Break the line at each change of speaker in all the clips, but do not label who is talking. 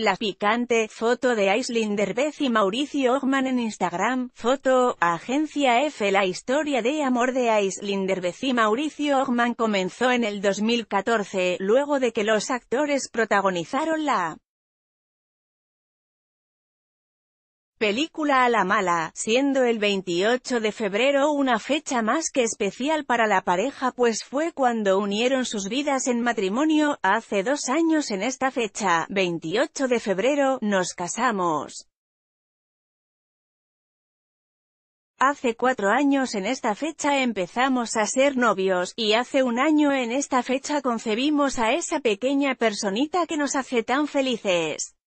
La picante foto de Aislinn y Mauricio Ogman en Instagram. Foto, Agencia F. La historia de amor de Aislinn y Mauricio Ogman comenzó en el 2014, luego de que los actores protagonizaron la Película a la mala, siendo el 28 de febrero una fecha más que especial para la pareja pues fue cuando unieron sus vidas en matrimonio, hace dos años en esta fecha, 28 de febrero, nos casamos. Hace cuatro años en esta fecha empezamos a ser novios, y hace un año en esta fecha concebimos a esa pequeña personita que nos hace tan felices.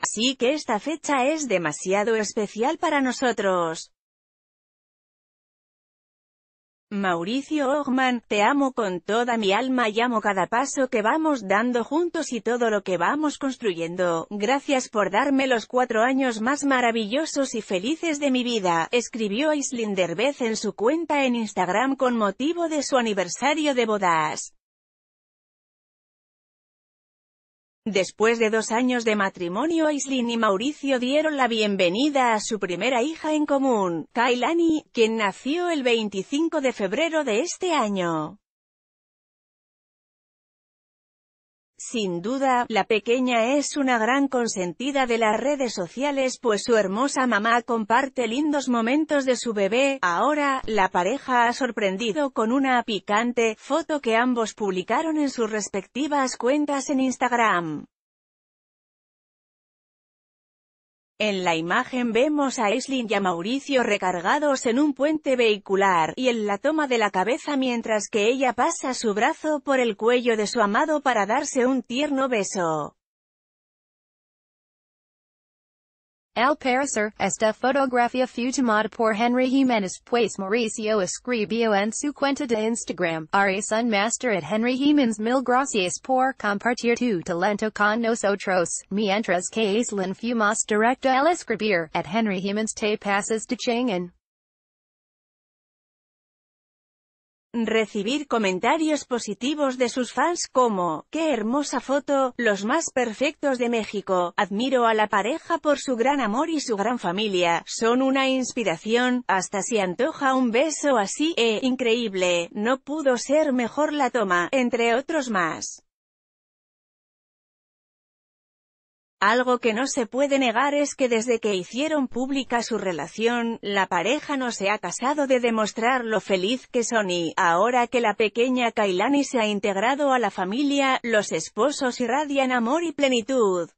Así que esta fecha es demasiado especial para nosotros. Mauricio Ogman, te amo con toda mi alma y amo cada paso que vamos dando juntos y todo lo que vamos construyendo. Gracias por darme los cuatro años más maravillosos y felices de mi vida, escribió Islinder Beth en su cuenta en Instagram con motivo de su aniversario de bodas. Después de dos años de matrimonio Aislinn y Mauricio dieron la bienvenida a su primera hija en común, Kailani, quien nació el 25 de febrero de este año. Sin duda, la pequeña es una gran consentida de las redes sociales pues su hermosa mamá comparte lindos momentos de su bebé. Ahora, la pareja ha sorprendido con una picante foto que ambos publicaron en sus respectivas cuentas en Instagram. En la imagen vemos a Aislinn y a Mauricio recargados en un puente vehicular, y en la toma de la cabeza mientras que ella pasa su brazo por el cuello de su amado para darse un tierno beso. El parecer, esta fotografía fue tomada por Henry Jimenez, pues Mauricio escribió en su cuenta de Instagram, Ares Sun master at Henry Jimenez mil gracias por compartir tu talento con nosotros, mientras que es fue más directo al escribir, at Henry Jimenez te pasas de Changan. recibir comentarios positivos de sus fans como, ¡qué hermosa foto! Los más perfectos de México, admiro a la pareja por su gran amor y su gran familia, son una inspiración, hasta si antoja un beso así, ¡eh! Increíble, no pudo ser mejor la toma, entre otros más. Algo que no se puede negar es que desde que hicieron pública su relación, la pareja no se ha casado de demostrar lo feliz que son y, ahora que la pequeña Kailani se ha integrado a la familia, los esposos irradian amor y plenitud.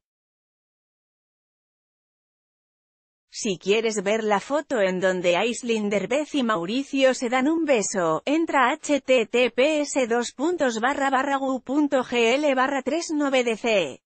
Si quieres ver la foto en donde Aislinn Beth y Mauricio se dan un beso, entra a https://gu.gl/39dc.